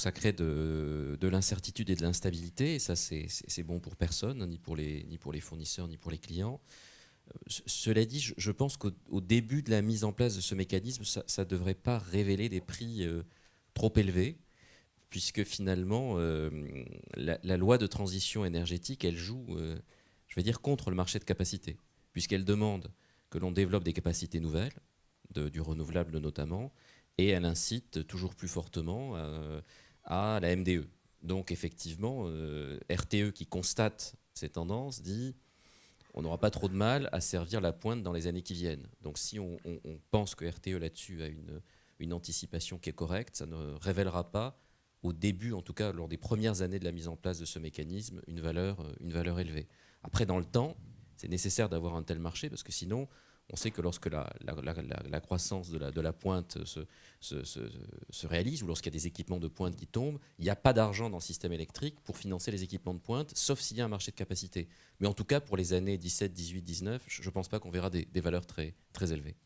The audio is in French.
ça crée de, de l'incertitude et de l'instabilité, et ça c'est bon pour personne, ni pour, les, ni pour les fournisseurs, ni pour les clients. Euh, cela dit, je, pense qu'au début de la mise en place de ce mécanisme, ça ne devrait pas révéler des prix euh, trop élevés, puisque finalement, euh, la, loi de transition énergétique, elle joue, je vais dire, contre le marché de capacité, puisqu'elle demande que l'on développe des capacités nouvelles, du renouvelable notamment, et elle incite toujours plus fortement à la MDE. Donc effectivement, euh, RTE qui constate ces tendances dit on n'aura pas trop de mal à servir la pointe dans les années qui viennent. Donc si on, pense que RTE là-dessus a une, une, anticipation qui est correcte, ça ne révélera pas, au début en tout cas, lors des premières années de la mise en place de ce mécanisme, une valeur, euh, une valeur élevée. Après, dans le temps, c'est nécessaire d'avoir un tel marché parce que sinon, on sait que lorsque la, croissance de la, pointe se, réalise, ou lorsqu'il y a des équipements de pointe qui tombent, il n'y a pas d'argent dans le système électrique pour financer les équipements de pointe, sauf s'il y a un marché de capacité. Mais en tout cas, pour les années 17, 18, 19, je ne pense pas qu'on verra des, des valeurs très, très élevées.